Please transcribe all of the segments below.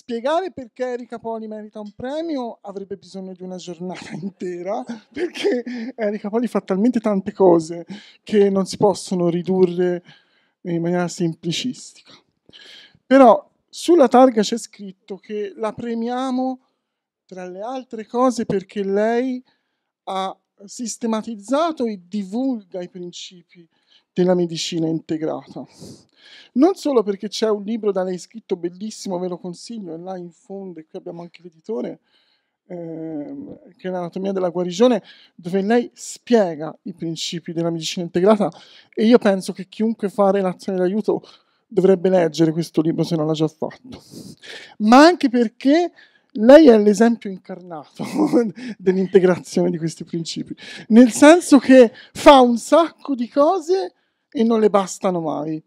spiegare perché Erika Poli merita un premio avrebbe bisogno di una giornata intera, perché Erika Poli fa talmente tante cose che non si possono ridurre in maniera semplicistica. Però sulla targa c'è scritto che la premiamo tra le altre cose perché lei ha sistematizzato e divulga i principi della medicina integrata. Non solo perché c'è un libro da lei scritto bellissimo, ve lo consiglio, è là in fondo, e qui abbiamo anche l'editore, ehm, che è l'anatomia della guarigione, dove lei spiega i principi della medicina integrata e io penso che chiunque fa relazione d'aiuto dovrebbe leggere questo libro se non l'ha già fatto. Ma anche perché lei è l'esempio incarnato dell'integrazione di questi principi, nel senso che fa un sacco di cose e non le bastano mai.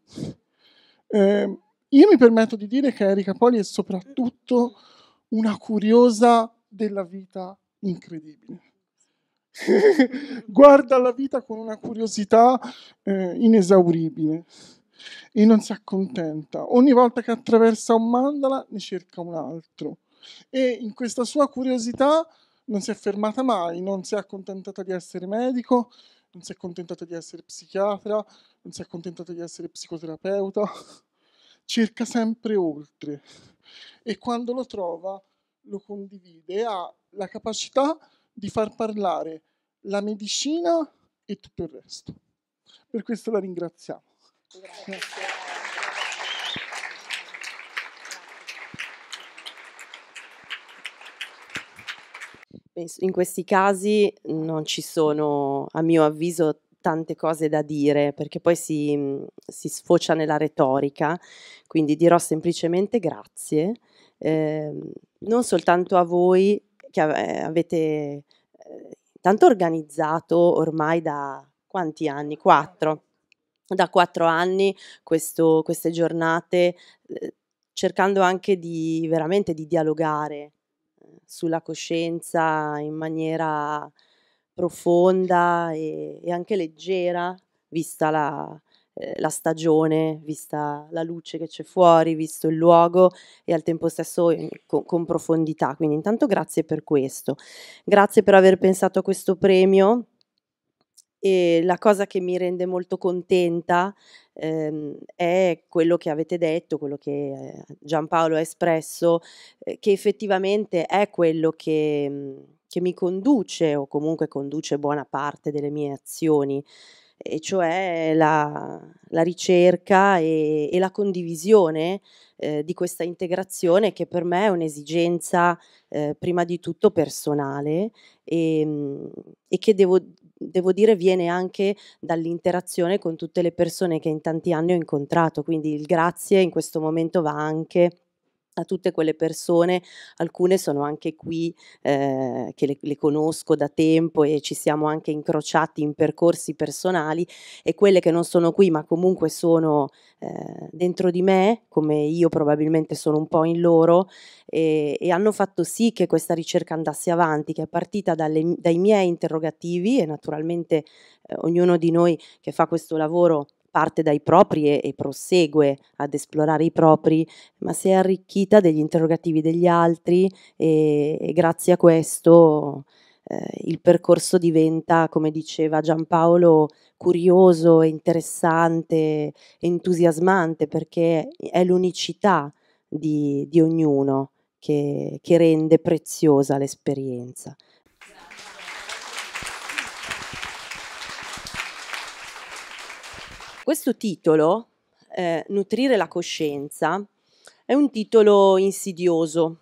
Eh, io mi permetto di dire che Erika Poli è soprattutto una curiosa della vita incredibile. Guarda la vita con una curiosità eh, inesauribile e non si accontenta. Ogni volta che attraversa un mandala ne cerca un altro e in questa sua curiosità non si è fermata mai, non si è accontentata di essere medico, non si è accontentata di essere psichiatra, non si è accontentata di essere psicoterapeuta, cerca sempre oltre e quando lo trova lo condivide e ha la capacità di far parlare la medicina e tutto il resto. Per questo la ringraziamo. Grazie. in questi casi non ci sono, a mio avviso, tante cose da dire perché poi si, mm, si sfocia nella retorica, quindi dirò semplicemente grazie, eh, non soltanto a voi che avete eh, tanto organizzato ormai da quanti anni? Quattro. Da quattro anni questo, queste giornate, eh, cercando anche di veramente di dialogare sulla coscienza in maniera profonda e, e anche leggera, vista la, eh, la, stagione, vista la luce che c'è fuori, visto il luogo e al tempo stesso in, con, con profondità. Quindi intanto grazie per questo. Grazie per aver pensato a questo premio. E la cosa che mi rende molto contenta ehm, è quello che avete detto, quello che eh, Giampaolo ha espresso, eh, che effettivamente è quello che, mm, che mi conduce o comunque conduce buona parte delle mie azioni e cioè la, la ricerca e, e, la condivisione eh, di questa integrazione che per me è un'esigenza eh, prima di tutto personale e, ehm, e che devo devo dire viene anche dall'interazione con tutte le persone che in tanti anni ho incontrato, quindi il grazie in questo momento va anche a tutte quelle persone, alcune sono anche qui eh, che le, le, conosco da tempo e ci siamo anche incrociati in percorsi personali e quelle che non sono qui ma comunque sono eh, dentro di me, come io probabilmente sono un po' in loro e, e hanno fatto sì che questa ricerca andasse avanti, che è partita dalle, dai miei interrogativi e naturalmente eh, ognuno di noi che fa questo lavoro parte dai propri e, prosegue ad esplorare i propri, ma si è arricchita degli interrogativi degli altri e, e grazie a questo eh, il percorso diventa, come diceva Giampaolo, curioso, interessante, entusiasmante perché è l'unicità di, di ognuno che, che rende preziosa l'esperienza. Questo titolo, eh, Nutrire la coscienza, è un titolo insidioso.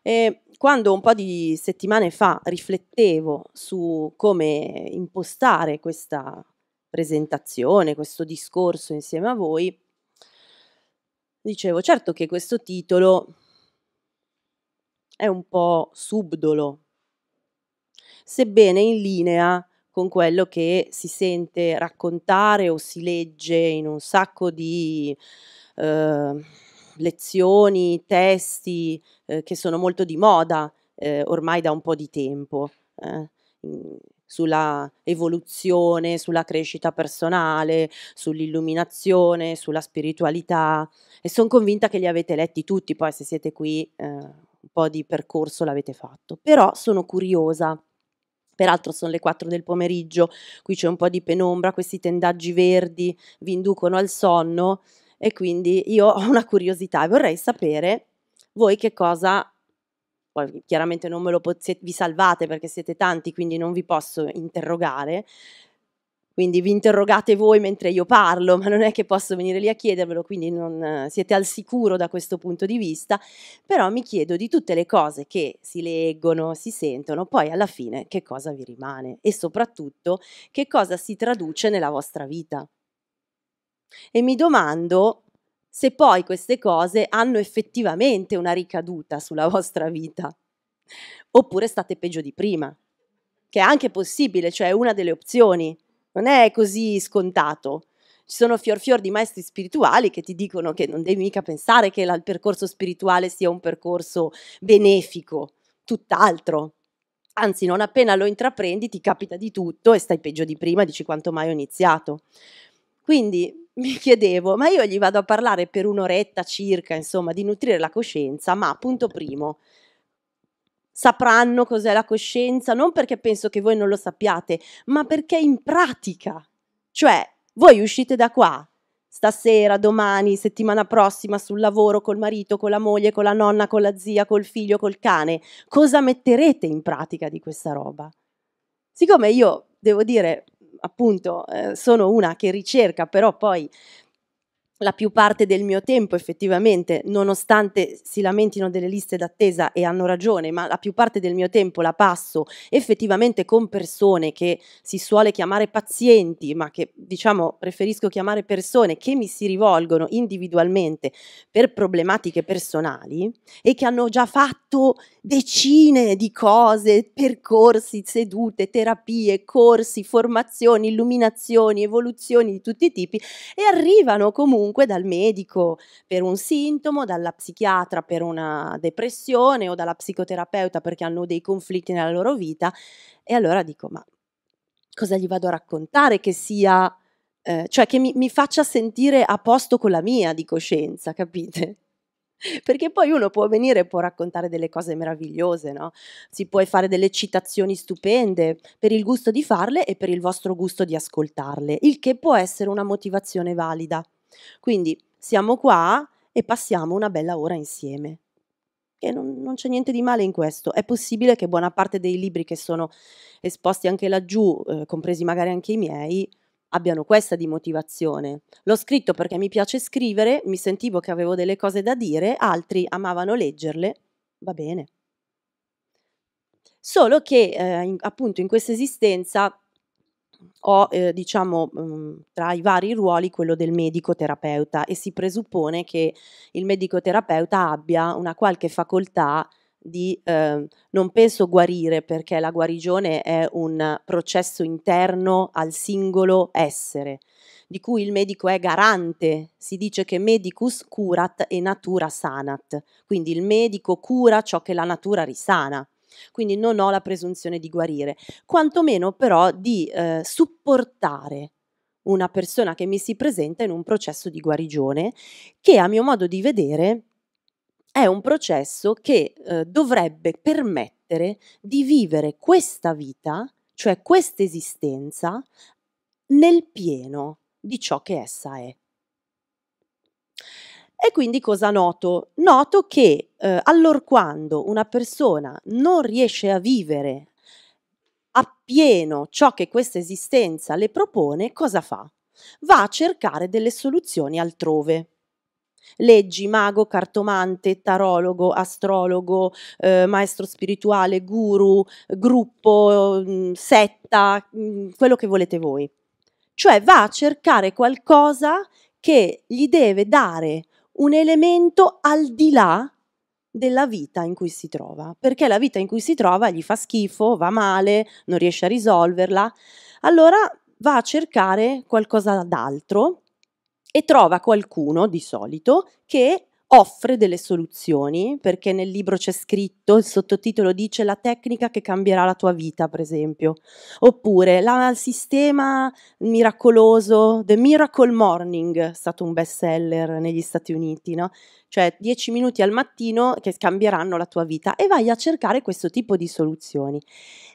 E quando un po' di settimane fa riflettevo su come impostare questa presentazione, questo discorso insieme a voi, dicevo certo che questo titolo è un po' subdolo, sebbene in linea con quello che si sente raccontare o si legge in un sacco di eh, lezioni, testi eh, che sono molto di moda eh, ormai da un po' di tempo eh. mm, sulla evoluzione, sulla crescita personale, sull'illuminazione, sulla spiritualità e sono convinta che li avete letti tutti, poi se siete qui eh, un po' di percorso l'avete fatto, però sono curiosa Peraltro sono le 4 del pomeriggio, qui c'è un po' di penombra, questi tendaggi verdi vi inducono al sonno e quindi io ho una curiosità e vorrei sapere voi che cosa poi chiaramente non me lo pot- vi salvate perché siete tanti, quindi non vi posso interrogare. Quindi vi interrogate voi mentre io parlo, ma non è che posso venire lì a chiedervelo, quindi non eh, siete al sicuro da questo punto di vista, però mi chiedo di tutte le cose che si leggono, si sentono, poi alla fine che cosa vi rimane e soprattutto che cosa si traduce nella vostra vita. E mi domando se poi queste cose hanno effettivamente una ricaduta sulla vostra vita, oppure state peggio di prima, che è anche possibile, cioè è una delle opzioni non è così scontato. Ci sono fior fior di maestri spirituali che ti dicono che non devi mica pensare che il percorso spirituale sia un percorso benefico, tutt'altro. Anzi, non appena lo intraprendi ti capita di tutto e stai peggio di prima, dici quanto mai ho iniziato. Quindi mi chiedevo, ma io gli vado a parlare per un'oretta circa, insomma, di nutrire la coscienza, ma punto primo, sapranno cos'è la coscienza, non perché penso che voi non lo sappiate, ma perché in pratica. Cioè, voi uscite da qua stasera, domani, settimana prossima sul lavoro col marito, con la moglie, con la nonna, con la zia, col figlio, col cane, cosa metterete in pratica di questa roba? Siccome io devo dire, appunto, eh, sono una che ricerca, però poi la più parte del mio tempo effettivamente, nonostante si lamentino delle liste d'attesa e hanno ragione, ma la più parte del mio tempo la passo effettivamente con persone che si suole chiamare pazienti, ma che diciamo preferisco chiamare persone che mi si rivolgono individualmente per problematiche personali e che hanno già fatto decine di cose, percorsi, sedute, terapie, corsi, formazioni, illuminazioni, evoluzioni di tutti i tipi e arrivano comunque comunque dal medico per un sintomo, dalla psichiatra per una depressione o dalla psicoterapeuta perché hanno dei conflitti nella loro vita. E allora dico, ma cosa gli vado a raccontare che sia, eh, cioè che mi, mi faccia sentire a posto con la mia di coscienza, capite? perché poi uno può venire e può raccontare delle cose meravigliose, no? Si può fare delle citazioni stupende per il gusto di farle e per il vostro gusto di ascoltarle, il che può essere una motivazione valida. Quindi siamo qua e passiamo una bella ora insieme. E non, non c'è niente di male in questo. È possibile che buona parte dei libri che sono esposti anche laggiù, eh, compresi magari anche i miei, abbiano questa di motivazione. L'ho scritto perché mi piace scrivere, mi sentivo che avevo delle cose da dire, altri amavano leggerle, va bene. Solo che eh, in, appunto in questa esistenza ho eh, diciamo mh, mm, tra i vari ruoli quello del medico terapeuta e si presuppone che il medico terapeuta abbia una qualche facoltà di eh, non penso guarire perché la guarigione è un processo interno al singolo essere, di cui il medico è garante. Si dice che medicus curat e natura sanat, quindi il medico cura ciò che la natura risana quindi non ho la presunzione di guarire, quantomeno però di eh, supportare una persona che mi si presenta in un processo di guarigione che a mio modo di vedere è un processo che eh, dovrebbe permettere di vivere questa vita, cioè questa esistenza, nel pieno di ciò che essa è. E quindi cosa noto? Noto che eh, allorquando una persona non riesce a vivere appieno ciò che questa esistenza le propone, cosa fa? Va a cercare delle soluzioni altrove. Leggi, mago, cartomante, tarologo, astrologo, eh, maestro spirituale, guru, gruppo, mm, setta, mm, quello che volete voi. Cioè va a cercare qualcosa che gli deve dare un elemento al di là della vita in cui si trova, perché la vita in cui si trova gli fa schifo, va male, non riesce a risolverla, allora va a cercare qualcosa d'altro e trova qualcuno di solito che offre delle soluzioni, perché nel libro c'è scritto, il sottotitolo dice la tecnica che cambierà la tua vita, per esempio, oppure la, il sistema miracoloso, The Miracle Morning, è stato un best seller negli Stati Uniti, no? cioè 10 minuti al mattino che cambieranno la tua vita e vai a cercare questo tipo di soluzioni.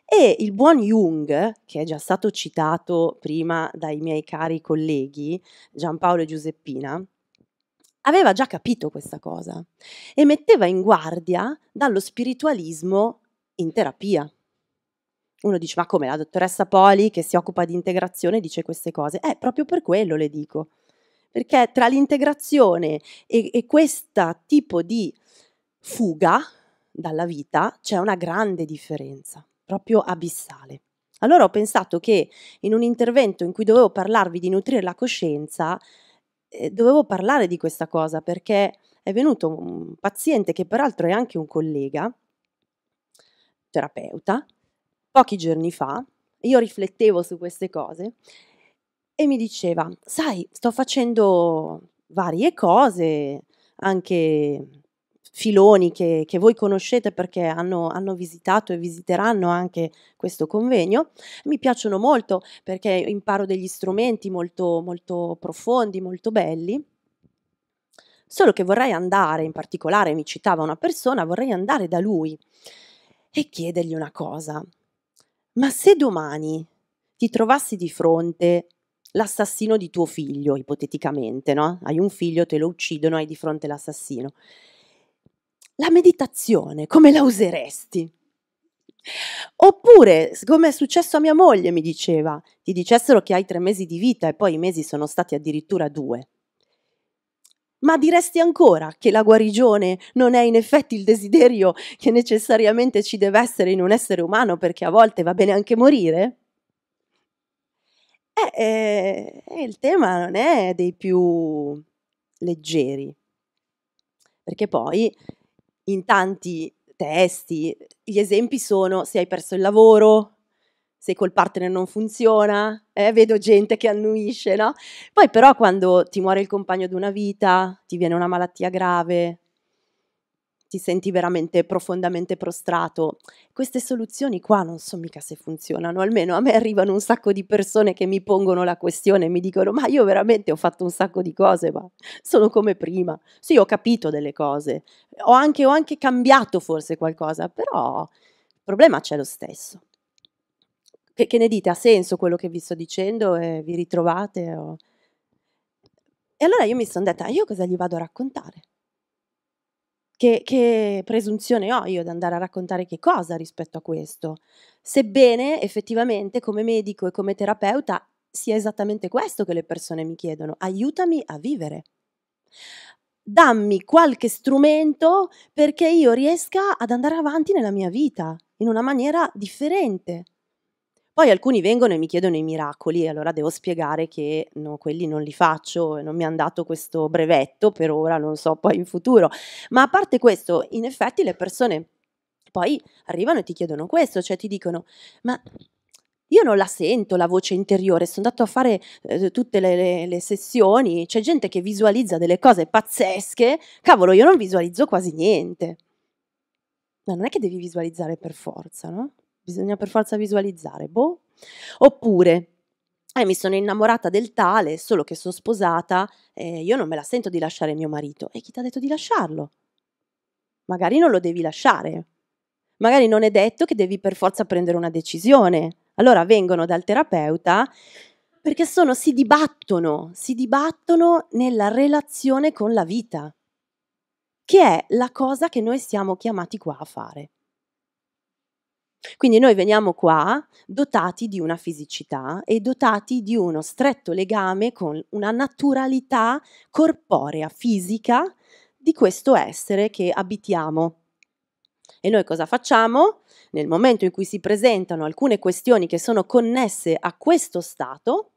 E il buon Jung, che è già stato citato prima dai miei cari colleghi Giampaolo e Giuseppina, aveva già capito questa cosa e metteva in guardia dallo spiritualismo in terapia. Uno dice, ma come la dottoressa Poli che si occupa di integrazione dice queste cose? Eh, proprio per quello le dico. Perché tra l'integrazione e, e questo tipo di fuga dalla vita c'è una grande differenza, proprio abissale. Allora ho pensato che in un intervento in cui dovevo parlarvi di nutrire la coscienza, dovevo parlare di questa cosa perché è venuto un paziente che peraltro è anche un collega, terapeuta, pochi giorni fa, io riflettevo su queste cose e mi diceva, sai, sto facendo varie cose, anche filoni che, che voi conoscete perché hanno, hanno, visitato e visiteranno anche questo convegno. Mi piacciono molto perché imparo degli strumenti molto, molto profondi, molto belli. Solo che vorrei andare, in particolare mi citava una persona, vorrei andare da lui e chiedergli una cosa. Ma se domani ti trovassi di fronte l'assassino di tuo figlio, ipoteticamente, no? Hai un figlio, te lo uccidono, hai di fronte l'assassino la meditazione, come la useresti? Oppure, come è successo a mia moglie, mi diceva, ti dicessero che hai tre mesi di vita e poi i mesi sono stati addirittura due. Ma diresti ancora che la guarigione non è in effetti il desiderio che necessariamente ci deve essere in un essere umano perché a volte va bene anche morire? Eh, eh, eh il tema non è dei più leggeri, perché poi in tanti testi. Gli esempi sono se hai perso il lavoro, se col partner non funziona, eh, vedo gente che annuisce, no? Poi però quando ti muore il compagno di una vita, ti viene una malattia grave, ti senti veramente profondamente prostrato. Queste soluzioni qua non so mica se funzionano, almeno a me arrivano un sacco di persone che mi pongono la questione e mi dicono ma io veramente ho fatto un sacco di cose, ma sono come prima. Sì, ho capito delle cose, ho anche, ho anche cambiato forse qualcosa, però il problema c'è lo stesso. Che, che, ne dite? Ha senso quello che vi sto dicendo e vi ritrovate? O... E allora io mi sono detta, ah, io cosa gli vado a raccontare? Che, che, presunzione ho io di andare a raccontare che cosa rispetto a questo? Sebbene effettivamente come medico e come terapeuta sia esattamente questo che le persone mi chiedono, aiutami a vivere. Dammi qualche strumento perché io riesca ad andare avanti nella mia vita in una maniera differente. Poi alcuni vengono e mi chiedono i miracoli e allora devo spiegare che no, quelli non li faccio, non mi hanno dato questo brevetto per ora, non so poi in futuro. Ma a parte questo, in effetti le persone poi arrivano e ti chiedono questo, cioè ti dicono ma io non la sento la voce interiore, sono andato a fare eh, tutte le, le, le, sessioni, c'è gente che visualizza delle cose pazzesche, cavolo, io non visualizzo quasi niente. Ma non è che devi visualizzare per forza, no? bisogna per forza visualizzare, boh. Oppure, eh, mi sono innamorata del tale, solo che sono sposata, eh, io non me la sento di lasciare mio marito. E chi ti ha detto di lasciarlo? Magari non lo devi lasciare. Magari non è detto che devi per forza prendere una decisione. Allora vengono dal terapeuta perché sono, si dibattono, si dibattono nella relazione con la vita, che è la cosa che noi siamo chiamati qua a fare. Quindi noi veniamo qua dotati di una fisicità e dotati di uno stretto legame con una naturalità corporea, fisica di questo essere che abitiamo. E noi cosa facciamo? Nel momento in cui si presentano alcune questioni che sono connesse a questo stato,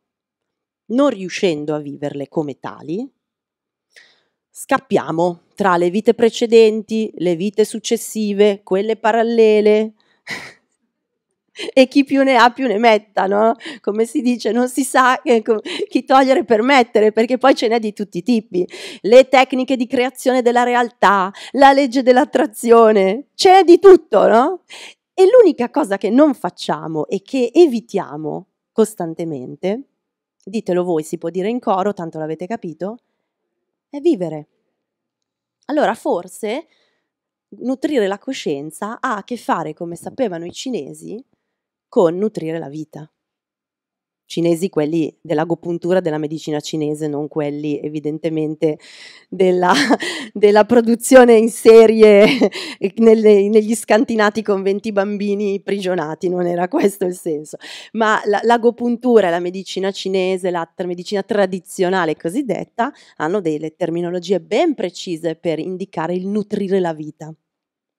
non riuscendo a viverle come tali, scappiamo tra le vite precedenti, le vite successive, quelle parallele, e chi più ne ha più ne metta, no? Come si dice, non si sa ecco, chi togliere per mettere, perché poi ce n'è di tutti i tipi. Le tecniche di creazione della realtà, la legge dell'attrazione, ce n'è di tutto, no? E l'unica cosa che non facciamo e che evitiamo costantemente, ditelo voi, si può dire in coro, tanto l'avete capito, è vivere. Allora forse nutrire la coscienza ha a che fare, come sapevano i cinesi, con nutrire la vita. Cinesi quelli dell'agopuntura della medicina cinese, non quelli evidentemente della, della produzione in serie nelle, negli scantinati con 20 bambini prigionati, non era questo il senso. Ma la, l'agopuntura e la medicina cinese, la medicina tradizionale cosiddetta, hanno delle terminologie ben precise per indicare il nutrire la vita.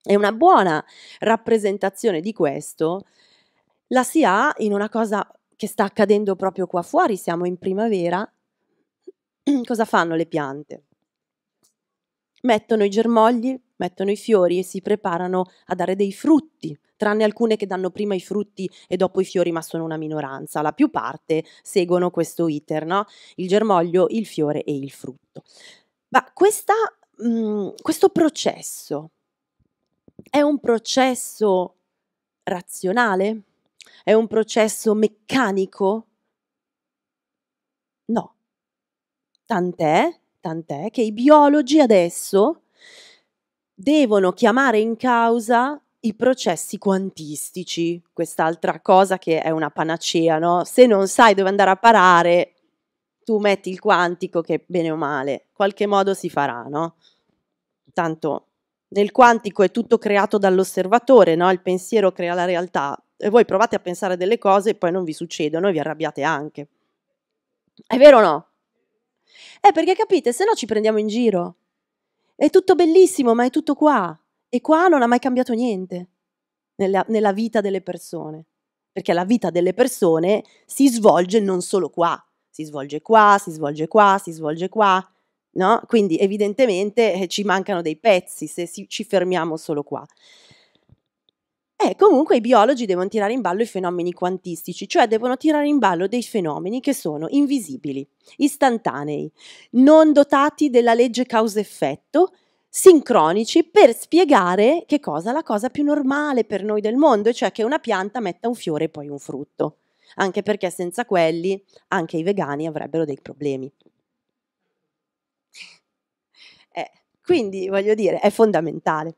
E una buona rappresentazione di questo la si ha in una cosa che sta accadendo proprio qua fuori, siamo in primavera. Cosa fanno le piante? Mettono i germogli, mettono i fiori e si preparano a dare dei frutti, tranne alcune che danno prima i frutti e dopo i fiori, ma sono una minoranza. La più parte seguono questo iter, no? Il germoglio, il fiore e il frutto. Ma questa, mh, mm, questo processo è un processo razionale? È un processo meccanico? No. Tant'è, tant'è che i biologi adesso devono chiamare in causa i processi quantistici, quest'altra cosa che è una panacea, no? Se non sai dove andare a parare, tu metti il quantico che bene o male, in qualche modo si farà, no? Tanto nel quantico è tutto creato dall'osservatore, no? il pensiero crea la realtà, e voi provate a pensare delle cose e poi non vi succedono e vi arrabbiate anche. È vero o no? Eh, perché capite, se no ci prendiamo in giro. È tutto bellissimo, ma è tutto qua. E qua non ha mai cambiato niente nella, nella vita delle persone. Perché la vita delle persone si svolge non solo qua, si svolge qua, si svolge qua, si svolge qua, No? Quindi evidentemente eh, ci mancano dei pezzi se si, ci fermiamo solo qua. E eh, comunque i biologi devono tirare in ballo i fenomeni quantistici, cioè devono tirare in ballo dei fenomeni che sono invisibili, istantanei, non dotati della legge causa-effetto, sincronici per spiegare che cosa è la cosa più normale per noi del mondo, e cioè che una pianta metta un fiore e poi un frutto, anche perché senza quelli anche i vegani avrebbero dei problemi. Quindi, voglio dire, è fondamentale.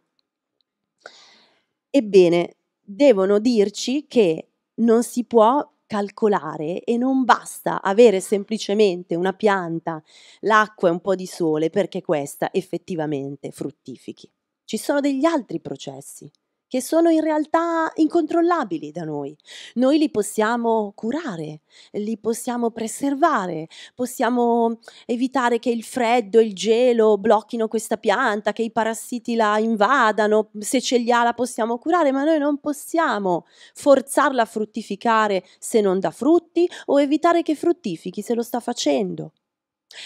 Ebbene, devono dirci che non si può calcolare e non basta avere semplicemente una pianta, l'acqua e un po' di sole perché questa effettivamente fruttifichi. Ci sono degli altri processi che sono in realtà incontrollabili da noi. Noi li possiamo curare, li possiamo preservare, possiamo evitare che il freddo, il gelo blocchino questa pianta, che i parassiti la invadano, se ce li ha la possiamo curare, ma noi non possiamo forzarla a fruttificare se non dà frutti o evitare che fruttifichi se lo sta facendo.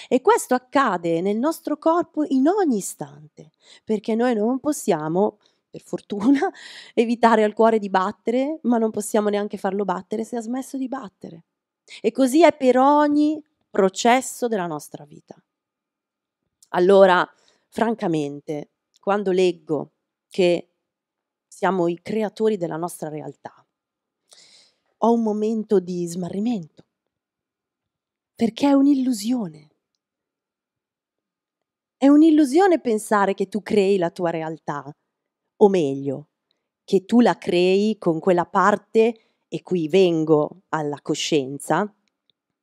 E questo accade nel nostro corpo in ogni istante, perché noi non possiamo per fortuna, evitare al cuore di battere, ma non possiamo neanche farlo battere se ha smesso di battere. E così è per ogni processo della nostra vita. Allora, francamente, quando leggo che siamo i creatori della nostra realtà, ho un momento di smarrimento, perché è un'illusione. È un'illusione pensare che tu crei la tua realtà, o meglio, che tu la crei con quella parte, e qui vengo alla coscienza,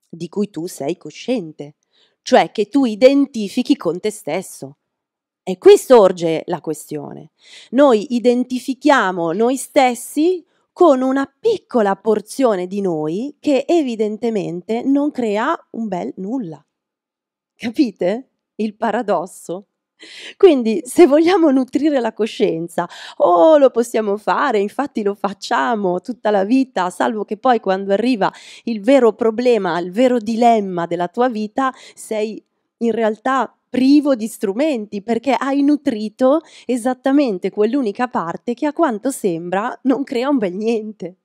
di cui tu sei cosciente, cioè che tu identifichi con te stesso. E qui sorge la questione. Noi identifichiamo noi stessi con una piccola porzione di noi che evidentemente non crea un bel nulla. Capite il paradosso? Quindi se vogliamo nutrire la coscienza, oh lo possiamo fare, infatti lo facciamo tutta la vita, salvo che poi quando arriva il vero problema, il vero dilemma della tua vita, sei in realtà privo di strumenti perché hai nutrito esattamente quell'unica parte che a quanto sembra non crea un bel niente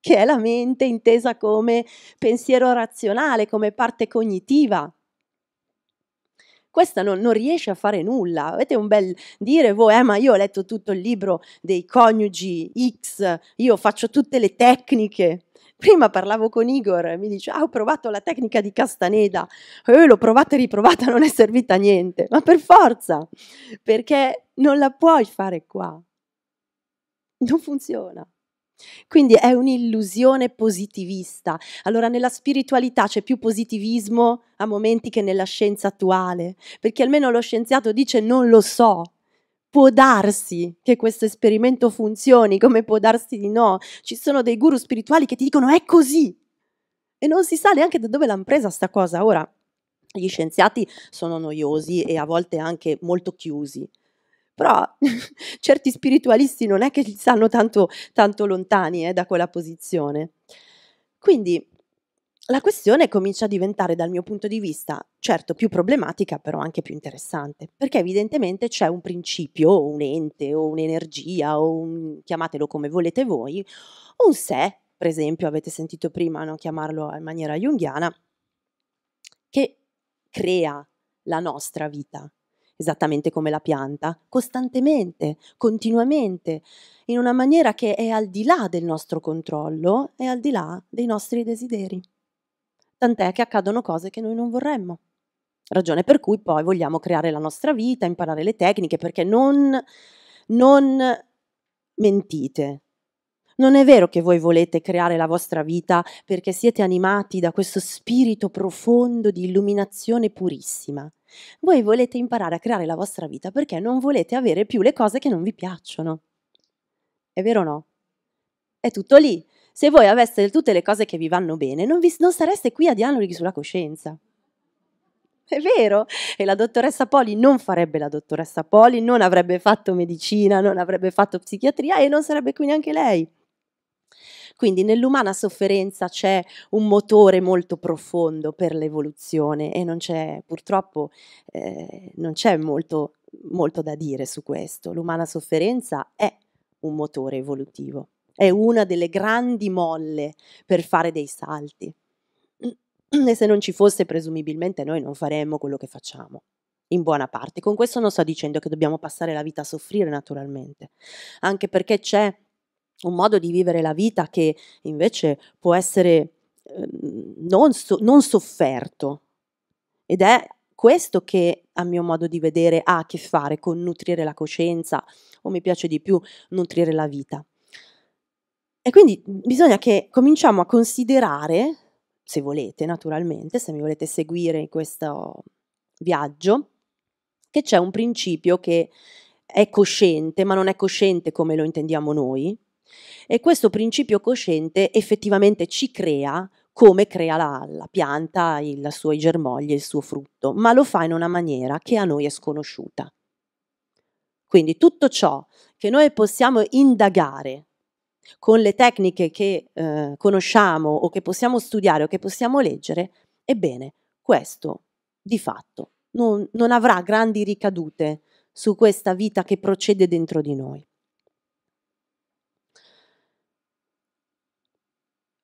che è la mente intesa come pensiero razionale, come parte cognitiva, questa non, non, riesce a fare nulla. Avete un bel dire voi, eh, ma io ho letto tutto il libro dei coniugi X, io faccio tutte le tecniche. Prima parlavo con Igor e mi dice, ah, ho provato la tecnica di Castaneda, eh, l'ho provata e riprovata, non è servita a niente, ma per forza, perché non la puoi fare qua. Non funziona. Quindi è un'illusione positivista. Allora nella spiritualità c'è più positivismo a momenti che nella scienza attuale, perché almeno lo scienziato dice non lo so. Può darsi che questo esperimento funzioni, come può darsi di no. Ci sono dei guru spirituali che ti dicono è così. E non si sa neanche da dove l'hanno presa sta cosa. Ora, gli scienziati sono noiosi e a volte anche molto chiusi però certi spiritualisti non è che stanno tanto, tanto lontani eh, da quella posizione. Quindi la questione comincia a diventare dal mio punto di vista, certo più problematica, però anche più interessante, perché evidentemente c'è un principio o un ente o un'energia o un, chiamatelo come volete voi, un sé, per esempio, avete sentito prima no, chiamarlo in maniera junghiana, che crea la nostra vita, esattamente come la pianta, costantemente, continuamente, in una maniera che è al di là del nostro controllo e al di là dei nostri desideri. Tant'è che accadono cose che noi non vorremmo. Ragione per cui poi vogliamo creare la nostra vita, imparare le tecniche, perché non, non mentite, non è vero che voi volete creare la vostra vita perché siete animati da questo spirito profondo di illuminazione purissima. Voi volete imparare a creare la vostra vita perché non volete avere più le cose che non vi piacciono. È vero o no? È tutto lì. Se voi aveste tutte le cose che vi vanno bene, non, vi, non sareste qui a dialoghi sulla coscienza. È vero, e la dottoressa Poli non farebbe la dottoressa Poli, non avrebbe fatto medicina, non avrebbe fatto psichiatria e non sarebbe qui neanche lei. Quindi nell'umana sofferenza c'è un motore molto profondo per l'evoluzione e non c'è, purtroppo, eh, non c'è molto, molto da dire su questo. L'umana sofferenza è un motore evolutivo, è una delle grandi molle per fare dei salti. E se non ci fosse, presumibilmente noi non faremmo quello che facciamo in buona parte. Con questo non sto dicendo che dobbiamo passare la vita a soffrire naturalmente, anche perché c'è un modo di vivere la vita che invece può essere ehm, non, so, non sofferto. Ed è questo che a mio modo di vedere ha a che fare con nutrire la coscienza o mi piace di più nutrire la vita. E quindi mhmm, bisogna che cominciamo a considerare, se volete naturalmente, se mi volete seguire in questo viaggio, che c'è un principio che è cosciente, ma non è cosciente come lo intendiamo noi, e questo principio cosciente effettivamente ci crea come crea la, la pianta, i suoi germogli, il suo frutto, ma lo fa in una maniera che a noi è sconosciuta. Quindi tutto ciò che noi possiamo indagare con le tecniche che eh, conosciamo o che possiamo studiare o che possiamo leggere, ebbene, questo di fatto non, non avrà grandi ricadute su questa vita che procede dentro di noi.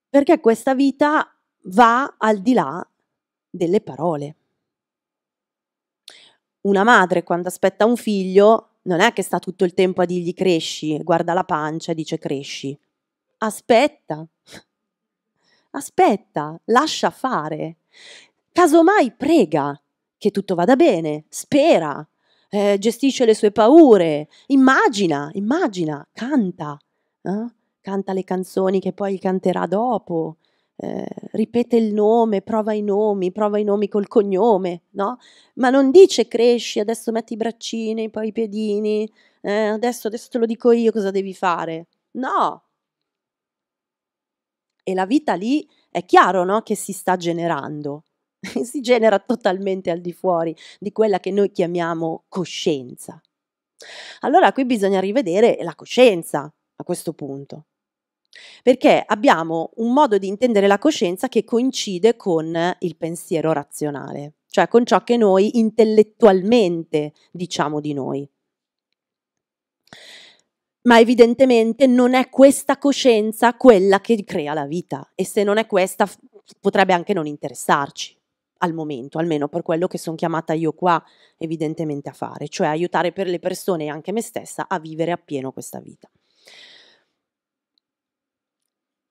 perché questa vita va al di là delle parole. Una madre quando aspetta un figlio non è che sta tutto il tempo a dirgli cresci, guarda la pancia e dice cresci. Aspetta, aspetta, lascia fare. Casomai prega che tutto vada bene, spera, eh, gestisce le sue paure, immagina, immagina, canta. Eh? canta le canzoni che poi canterà dopo, eh, ripete il nome, prova i nomi, prova i nomi col cognome, no? Ma non dice cresci, adesso metti i braccini, poi i piedini, eh, adesso, adesso te lo dico io cosa devi fare. No! E la vita lì è chiaro no? che si sta generando, si genera totalmente al di fuori di quella che noi chiamiamo coscienza. Allora qui bisogna rivedere la coscienza, a questo punto. Perché abbiamo un modo di intendere la coscienza che coincide con il pensiero razionale, cioè con ciò che noi intellettualmente diciamo di noi. Ma evidentemente non è questa coscienza quella che crea la vita e se non è questa potrebbe anche non interessarci al momento, almeno per quello che sono chiamata io qua evidentemente a fare, cioè aiutare per le persone e anche me stessa a vivere appieno questa vita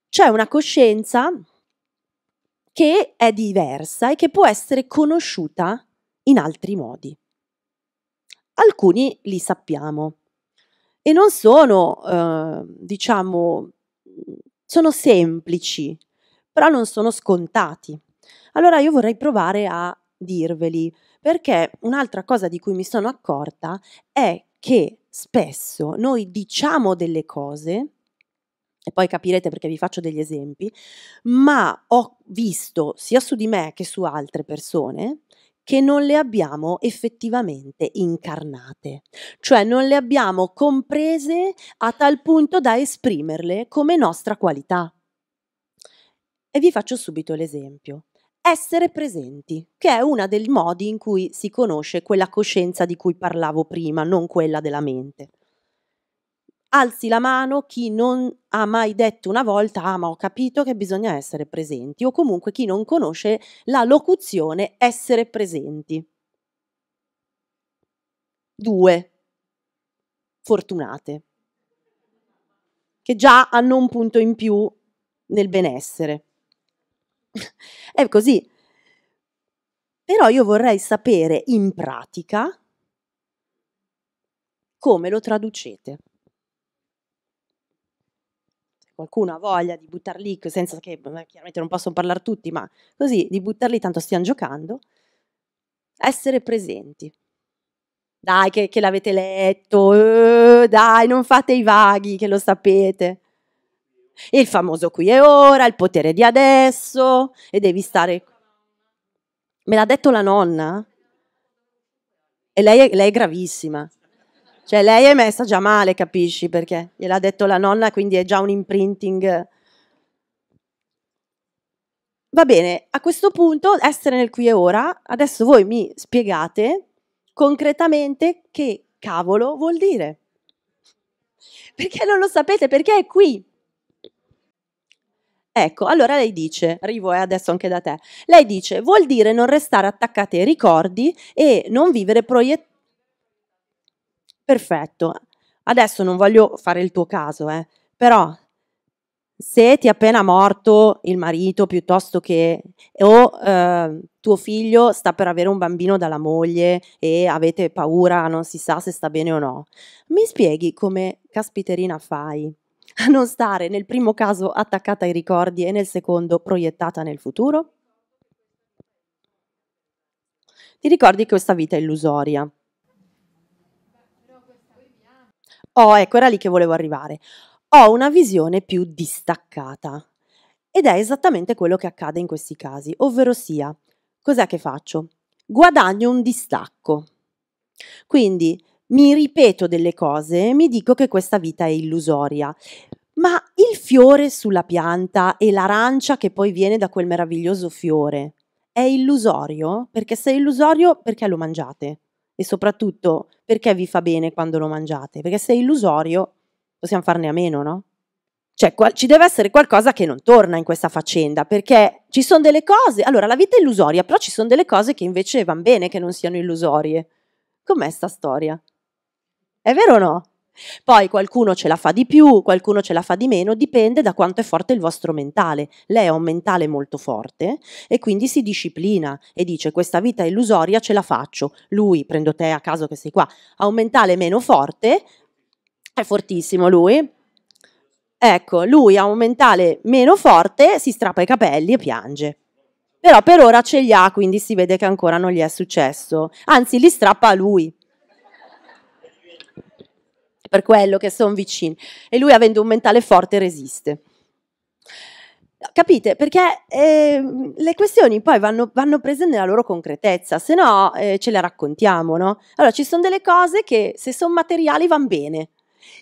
c'è una coscienza che è diversa e che può essere conosciuta in altri modi. Alcuni li sappiamo e non sono, eh, diciamo, sono semplici, però non sono scontati. Allora io vorrei provare a dirveli, perché un'altra cosa di cui mi sono accorta è che spesso noi diciamo delle cose e poi capirete perché vi faccio degli esempi, ma ho visto sia su di me che su altre persone che non le abbiamo effettivamente incarnate, cioè non le abbiamo comprese a tal punto da esprimerle come nostra qualità. E vi faccio subito l'esempio. Essere presenti, che è uno dei modi in cui si conosce quella coscienza di cui parlavo prima, non quella della mente alzi la mano chi non ha mai detto una volta ah ma ho capito che bisogna essere presenti o comunque chi non conosce la locuzione essere presenti. Due Fortunate. Che già hanno un punto in più nel benessere. È così. Però io vorrei sapere in pratica come lo traducete qualcuno ha voglia di buttar lì, senza che chiaramente non possono parlare tutti, ma così di buttar lì, tanto stiano giocando, essere presenti. Dai, che, che l'avete letto, eh, dai, non fate i vaghi, che lo sapete. Il famoso qui e ora, il potere di adesso, e devi stare... Me l'ha detto la nonna? E lei è, lei è gravissima. Cioè lei è messa già male, capisci, perché gliel'ha detto la nonna, quindi è già un imprinting. Va bene, a questo punto, essere nel qui e ora, adesso voi mi spiegate concretamente che cavolo vuol dire. Perché non lo sapete? Perché è qui. Ecco, allora lei dice, arrivo eh, adesso anche da te, lei dice, vuol dire non restare attaccate ai ricordi e non vivere proiettati Perfetto. Adesso non voglio fare il tuo caso, eh, però se ti è appena morto il marito piuttosto che o eh, tuo figlio sta per avere un bambino dalla moglie e avete paura, non si sa se sta bene o no, mi spieghi come caspiterina fai a non stare nel primo caso attaccata ai ricordi e nel secondo proiettata nel futuro? Ti ricordi che questa vita è illusoria Oh, ecco, era lì che volevo arrivare, ho una visione più distaccata. Ed è esattamente quello che accade in questi casi, ovvero sia, cos'è che faccio? Guadagno un distacco. Quindi mi ripeto delle cose, e mi dico che questa vita è illusoria, ma il fiore sulla pianta e l'arancia che poi viene da quel meraviglioso fiore è illusorio? Perché se è illusorio, perché lo mangiate? e soprattutto perché vi fa bene quando lo mangiate? Perché se è illusorio possiamo farne a meno, no? Cioè qual- ci deve essere qualcosa che non torna in questa faccenda, perché ci sono delle cose, allora la vita è illusoria, però ci sono delle cose che invece vanno bene che non siano illusorie. Com'è sta storia? È vero o no? Poi qualcuno ce la fa di più, qualcuno ce la fa di meno, dipende da quanto è forte il vostro mentale. Lei ha un mentale molto forte e quindi si disciplina e dice questa vita illusoria ce la faccio. Lui, prendo te a caso che sei qua, ha un mentale meno forte, è fortissimo lui. Ecco, lui ha un mentale meno forte, si strappa i capelli e piange. Però per ora ce li ha, quindi si vede che ancora non gli è successo. Anzi, li strappa a lui per quello che sono vicini. E lui, avendo un mentale forte, resiste. Capite? Perché eh, le questioni poi vanno, vanno, prese nella loro concretezza, se no eh, ce le raccontiamo, no? Allora, ci sono delle cose che se sono materiali vanno bene,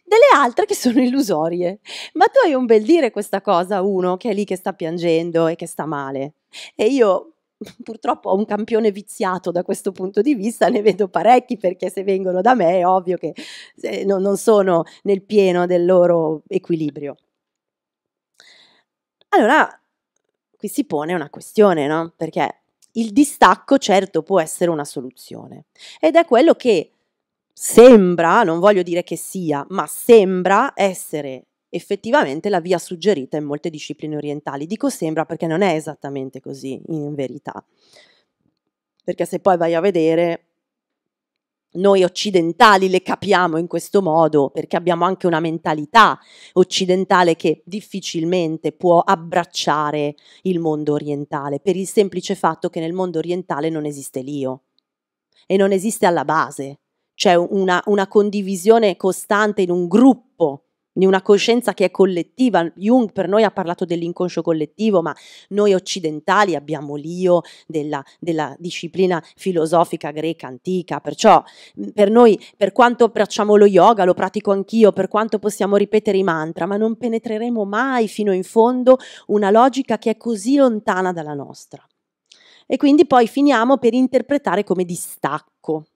delle altre che sono illusorie. Ma tu hai un bel dire questa cosa, a uno che è lì che sta piangendo e che sta male. E io purtroppo ho un campione viziato da questo punto di vista, ne vedo parecchi perché se vengono da me è ovvio che non sono nel pieno del loro equilibrio. Allora, qui si pone una questione, no? Perché il distacco certo può essere una soluzione ed è quello che sembra, non voglio dire che sia, ma sembra essere effettivamente la via suggerita in molte discipline orientali. Dico sembra perché non è esattamente così in verità. Perché se poi vai a vedere, noi occidentali le capiamo in questo modo perché abbiamo anche una mentalità occidentale che difficilmente può abbracciare il mondo orientale per il semplice fatto che nel mondo orientale non esiste l'io e non esiste alla base, c'è una, una condivisione costante in un gruppo di una coscienza che è collettiva. Jung per noi ha parlato dell'inconscio collettivo, ma noi occidentali abbiamo l'io della, della disciplina filosofica greca antica, perciò per noi, per quanto facciamo lo yoga, lo pratico anch'io, per quanto possiamo ripetere i mantra, ma non penetreremo mai fino in fondo una logica che è così lontana dalla nostra. E quindi poi finiamo per interpretare come distacco.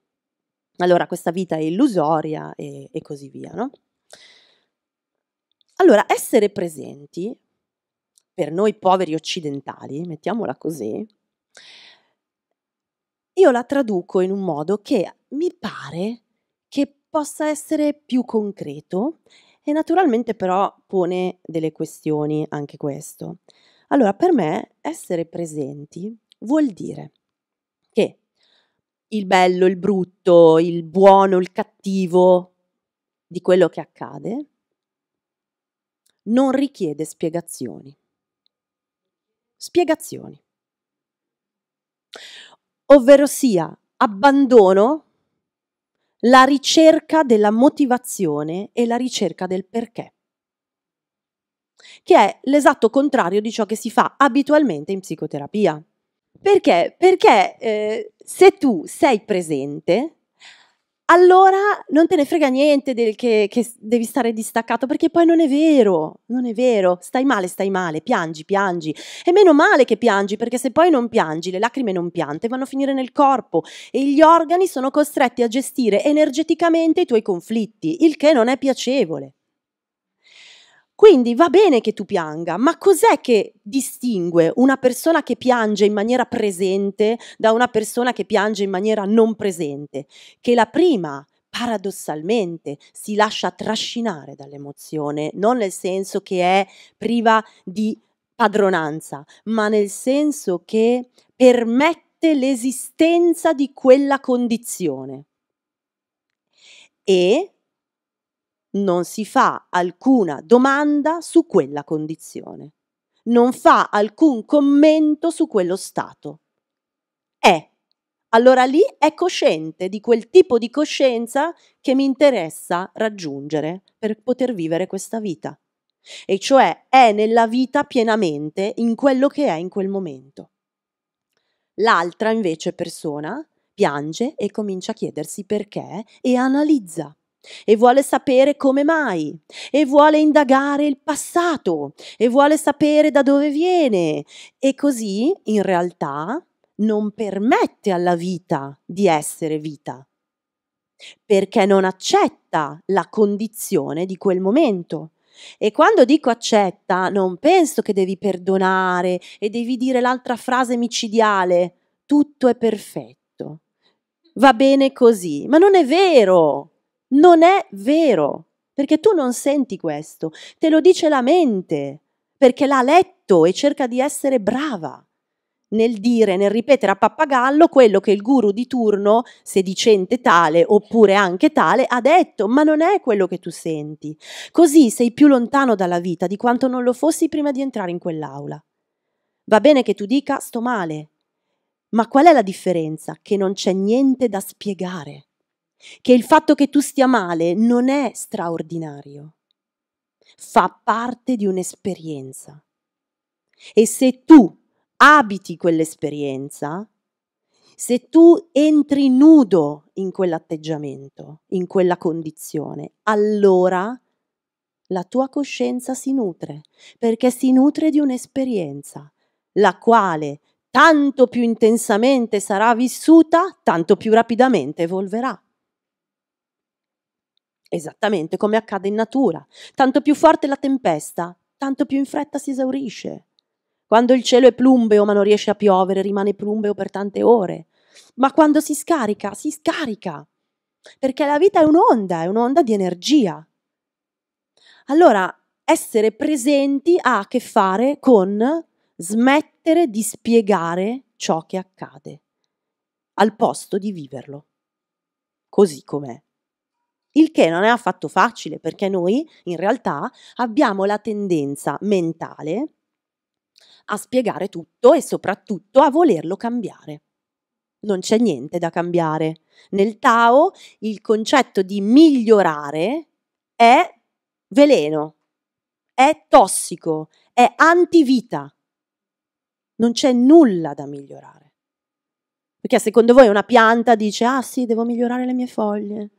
Allora questa vita è illusoria e, e così via, no? Allora, essere presenti, per noi poveri occidentali, mettiamola così, io la traduco in un modo che mi pare che possa essere più concreto e naturalmente però pone delle questioni anche questo. Allora, per me essere presenti vuol dire che il bello, il brutto, il buono, il cattivo di quello che accade non richiede spiegazioni. Spiegazioni. Ovvero sia, abbandono la ricerca della motivazione e la ricerca del perché, che è l'esatto contrario di ciò che si fa abitualmente in psicoterapia. Perché? Perché eh, se tu sei presente, allora non te ne frega niente del che, che, devi stare distaccato, perché poi non è vero, non è vero, stai male, stai male, piangi, piangi. E meno male che piangi, perché se poi non piangi, le lacrime non piante vanno a finire nel corpo e gli organi sono costretti a gestire energeticamente i tuoi conflitti, il che non è piacevole. Quindi va bene che tu pianga, ma cos'è che distingue una persona che piange in maniera presente da una persona che piange in maniera non presente? Che la prima paradossalmente si lascia trascinare dall'emozione, non nel senso che è priva di padronanza, ma nel senso che permette l'esistenza di quella condizione. E non si fa alcuna domanda su quella condizione, non fa alcun commento su quello stato. È. Allora lì è cosciente di quel tipo di coscienza che mi interessa raggiungere per poter vivere questa vita. E cioè è nella vita pienamente in quello che è in quel momento. L'altra invece persona piange e comincia a chiedersi perché e analizza e vuole sapere come mai e vuole indagare il passato e vuole sapere da dove viene e così in realtà non permette alla vita di essere vita perché non accetta la condizione di quel momento. E quando dico accetta, non penso che devi perdonare e devi dire l'altra frase micidiale, tutto è perfetto, va bene così, ma non è vero, non è vero, perché tu non senti questo, te lo dice la mente, perché l'ha letto e cerca di essere brava nel dire, nel ripetere a pappagallo quello che il guru di turno, sedicente tale oppure anche tale, ha detto, ma non è quello che tu senti. Così sei più lontano dalla vita di quanto non lo fossi prima di entrare in quell'aula. Va bene che tu dica sto male, ma qual è la differenza? Che non c'è niente da spiegare che il fatto che tu stia male non è straordinario, fa parte di un'esperienza. E se tu abiti quell'esperienza, se tu entri nudo in quell'atteggiamento, in quella condizione, allora la tua coscienza si nutre, perché si nutre di un'esperienza, la quale tanto più intensamente sarà vissuta, tanto più rapidamente evolverà. Esattamente come accade in natura. Tanto più forte la tempesta, tanto più in fretta si esaurisce. Quando il cielo è plumbeo oh, ma non riesce a piovere, rimane plumbeo per tante ore. Ma quando si scarica, si scarica. Perché la vita è un'onda, è un'onda di energia. Allora, essere presenti ha a che fare con smettere di spiegare ciò che accade, al posto di viverlo, così com'è. Il che non è affatto facile perché noi in realtà abbiamo la tendenza mentale a spiegare tutto e soprattutto a volerlo cambiare. Non c'è niente da cambiare. Nel Tao il concetto di migliorare è veleno, è tossico, è antivita. Non c'è nulla da migliorare. Perché secondo voi una pianta dice, ah sì, devo migliorare le mie foglie,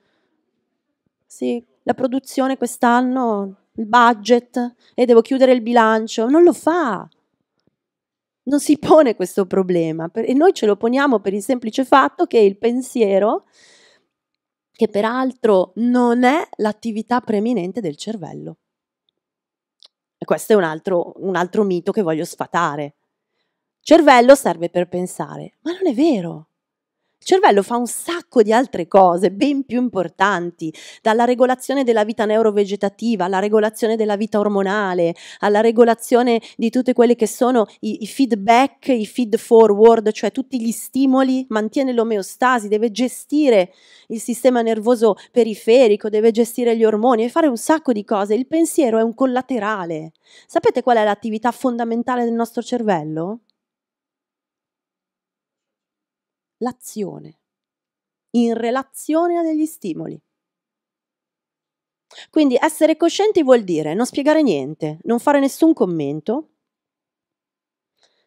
sì, la produzione quest'anno, il budget e devo chiudere il bilancio, non lo fa. Non si pone questo problema e noi ce lo poniamo per il semplice fatto che il pensiero, che peraltro non è l'attività preeminente del cervello. E questo è un altro, un altro mito che voglio sfatare. cervello serve per pensare, ma non è vero. Il cervello fa un sacco di altre cose ben più importanti, dalla regolazione della vita neurovegetativa alla regolazione della vita ormonale, alla regolazione di tutte quelle che sono i, i feedback, i feed forward, cioè tutti gli stimoli, mantiene l'omeostasi, deve gestire il sistema nervoso periferico, deve gestire gli ormoni e fare un sacco di cose. Il pensiero è un collaterale. Sapete qual è l'attività fondamentale del nostro cervello? l'azione in relazione a degli stimoli. Quindi essere coscienti vuol dire non spiegare niente, non fare nessun commento,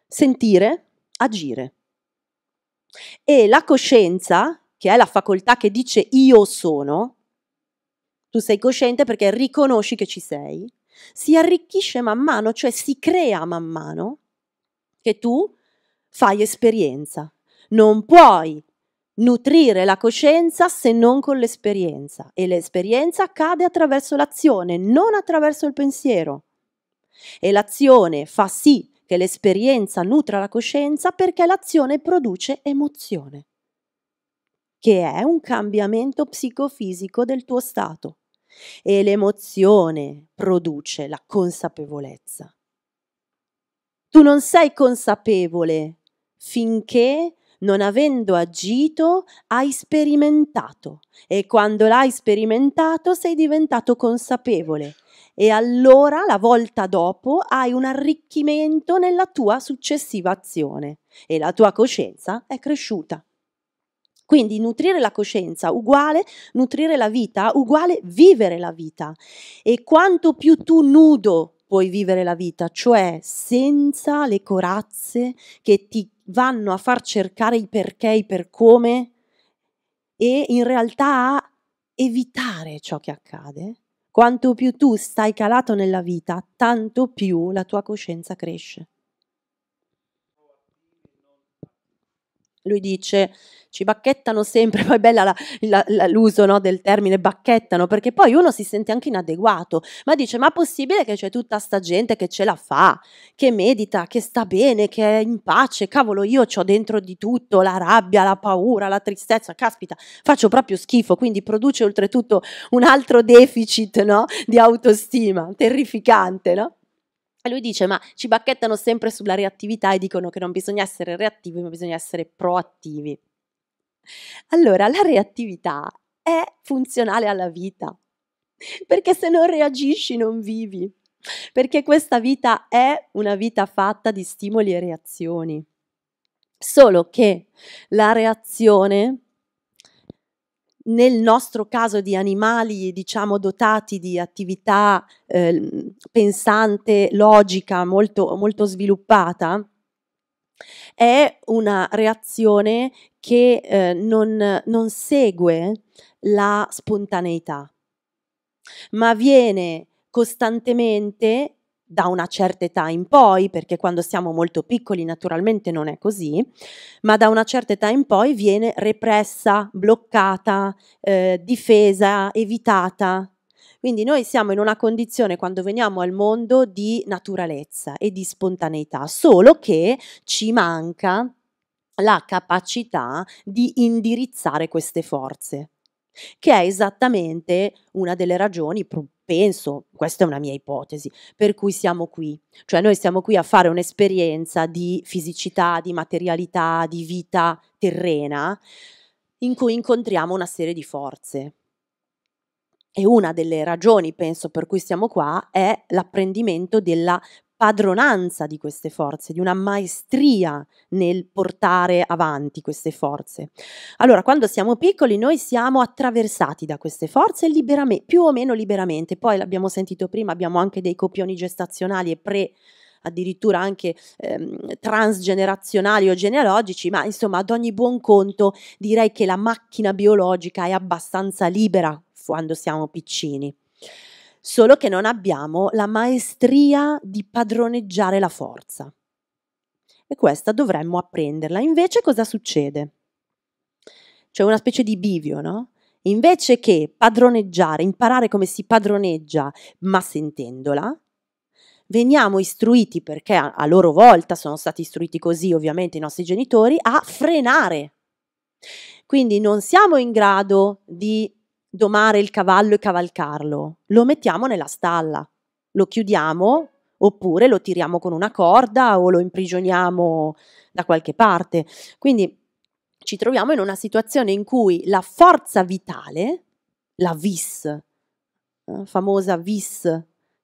sentire, agire. E la coscienza, che è la facoltà che dice io sono, tu sei cosciente perché riconosci che ci sei, si arricchisce man mano, cioè si crea man mano che tu fai esperienza non puoi nutrire la coscienza se non con l'esperienza e l'esperienza accade attraverso l'azione, non attraverso il pensiero. E l'azione fa sì che l'esperienza nutra la coscienza perché l'azione produce emozione, che è un cambiamento psicofisico del tuo stato. E l'emozione produce la consapevolezza. Tu non sei consapevole finché non avendo agito, hai sperimentato e quando l'hai sperimentato sei diventato consapevole e allora la volta dopo hai un arricchimento nella tua successiva azione e la tua coscienza è cresciuta. Quindi nutrire la coscienza uguale nutrire la vita, uguale vivere la vita. E quanto più tu nudo puoi vivere la vita, cioè senza le corazze che ti vanno a far cercare i perché, i per come e in realtà a evitare ciò che accade. Quanto più tu stai calato nella vita, tanto più la tua coscienza cresce. lui dice ci bacchettano sempre, poi bella la, la, la, l'uso no, del termine bacchettano, perché poi uno si sente anche inadeguato, ma dice ma è possibile che c'è tutta sta gente che ce la fa, che medita, che sta bene, che è in pace, cavolo io ho dentro di tutto la rabbia, la paura, la tristezza, caspita, faccio proprio schifo, quindi produce oltretutto un altro deficit no, di autostima, terrificante, no? lui dice: Ma ci bacchettano sempre sulla reattività e dicono che non bisogna essere reattivi, ma bisogna essere proattivi. Allora, la reattività è funzionale alla vita, perché se non reagisci non vivi, perché questa vita è una vita fatta di stimoli e reazioni. Solo che la reazione nel nostro caso di animali, diciamo, dotati di attività eh, pensante, logica molto, molto sviluppata, è una reazione che eh, non, non segue la spontaneità, ma viene costantemente da una certa età in poi, perché quando siamo molto piccoli naturalmente non è così, ma da una certa età in poi viene repressa, bloccata, eh, difesa, evitata. Quindi noi siamo in una condizione quando veniamo al mondo di naturalezza e di spontaneità, solo che ci manca la capacità di indirizzare queste forze, che è esattamente una delle ragioni penso, questa è una mia ipotesi, per cui siamo qui. Cioè noi siamo qui a fare un'esperienza di fisicità, di materialità, di vita terrena, in cui incontriamo una serie di forze. E una delle ragioni, penso, per cui siamo qua è l'apprendimento della padronanza di queste forze, di una maestria nel portare avanti queste forze. Allora, quando siamo piccoli noi siamo attraversati da queste forze più o meno liberamente, poi l'abbiamo sentito prima, abbiamo anche dei copioni gestazionali e pre addirittura anche ehm, transgenerazionali o genealogici, ma insomma ad ogni buon conto direi che la macchina biologica è abbastanza libera quando siamo piccini solo che non abbiamo la maestria di padroneggiare la forza. E questa dovremmo apprenderla. Invece cosa succede? C'è una specie di bivio, no? Invece che padroneggiare, imparare come si padroneggia, ma sentendola, veniamo istruiti, perché a, loro volta sono stati istruiti così ovviamente i nostri genitori, a frenare. Quindi non siamo in grado di domare il cavallo e cavalcarlo, lo mettiamo nella stalla, lo chiudiamo oppure lo tiriamo con una corda o lo imprigioniamo da qualche parte. Quindi ci troviamo in una situazione in cui la forza vitale, la vis, eh, famosa vis,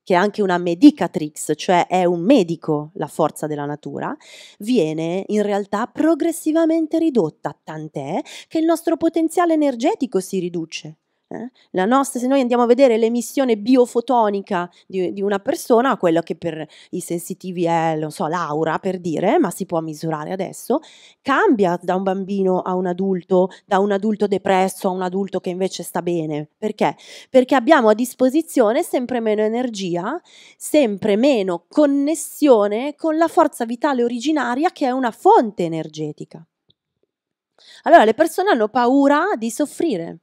che è anche una medicatrix, cioè è un medico la forza della natura, viene in realtà progressivamente ridotta, tant'è che il nostro potenziale energetico si riduce. Eh? La nostra, se noi andiamo a vedere l'emissione biofotonica di, di, una persona, quella che per i sensitivi è, non so, l'aura per dire, ma si può misurare adesso, cambia da un bambino a un adulto, da un adulto depresso a un adulto che invece sta bene. Perché? Perché abbiamo a disposizione sempre meno energia, sempre meno connessione con la forza vitale originaria che è una fonte energetica. Allora le persone hanno paura di soffrire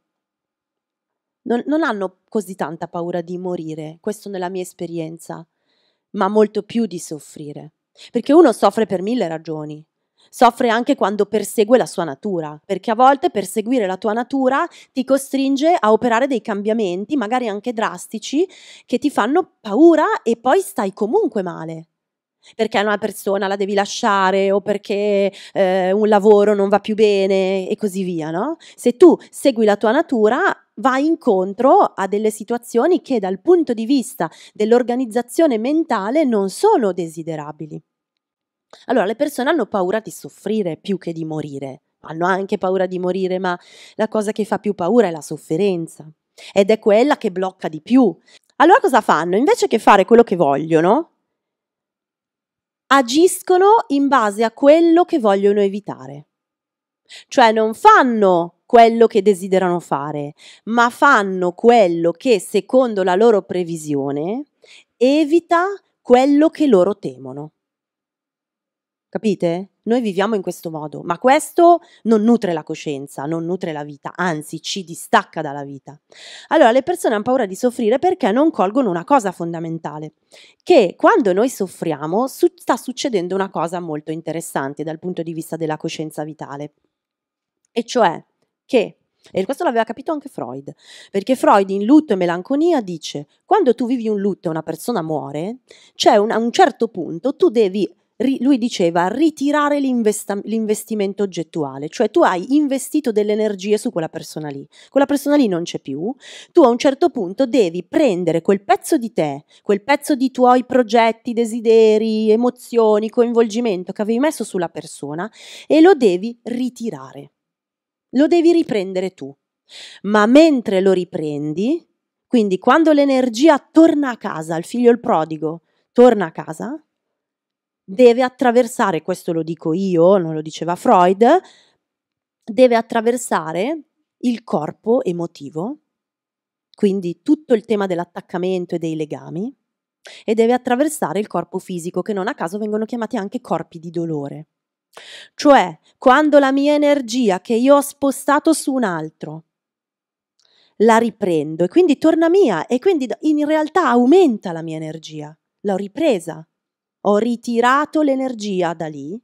non, non hanno così tanta paura di morire, questo nella mia esperienza, ma molto più di soffrire. Perché uno soffre per mille ragioni, soffre anche quando persegue la sua natura, perché a volte perseguire la tua natura ti costringe a operare dei cambiamenti, magari anche drastici, che ti fanno paura e poi stai comunque male perché una persona la devi lasciare o perché eh, un lavoro non va più bene e così via, no? Se tu segui la tua natura, vai incontro a delle situazioni che dal punto di vista dell'organizzazione mentale non sono desiderabili. Allora, le persone hanno paura di soffrire più che di morire. Hanno anche paura di morire, ma la cosa che fa più paura è la sofferenza. Ed è quella che blocca di più. Allora cosa fanno? Invece che fare quello che vogliono, agiscono in base a quello che vogliono evitare. Cioè non fanno quello che desiderano fare, ma fanno quello che, secondo la loro previsione, evita quello che loro temono. Capite? Noi viviamo in questo modo, ma questo non nutre la coscienza, non nutre la vita, anzi ci distacca dalla vita. Allora le persone hanno paura di soffrire perché non colgono una cosa fondamentale, che quando noi soffriamo su- sta succedendo una cosa molto interessante dal punto di vista della coscienza vitale, e cioè che e questo l'aveva capito anche Freud, perché Freud in lutto e melanconia dice, quando tu vivi un lutto e una persona muore, c'è cioè un, a un certo punto tu devi ri, lui diceva ritirare l'investimento oggettuale, cioè tu hai investito delle energie su quella persona lì, quella persona lì non c'è più, tu a un certo punto devi prendere quel pezzo di te, quel pezzo di tuoi progetti, desideri, emozioni, coinvolgimento che avevi messo sulla persona e lo devi ritirare, lo devi riprendere tu. Ma mentre lo riprendi, quindi quando l'energia torna a casa, il figlio il prodigo torna a casa, deve attraversare, questo lo dico io, non lo diceva Freud, deve attraversare il corpo emotivo, quindi tutto il tema dell'attaccamento e dei legami, e deve attraversare il corpo fisico, che non a caso vengono chiamati anche corpi di dolore. Cioè, quando la mia energia che io ho spostato su un altro, la riprendo e quindi torna mia e quindi in realtà aumenta la mia energia, l'ho ripresa, ho ritirato l'energia da lì,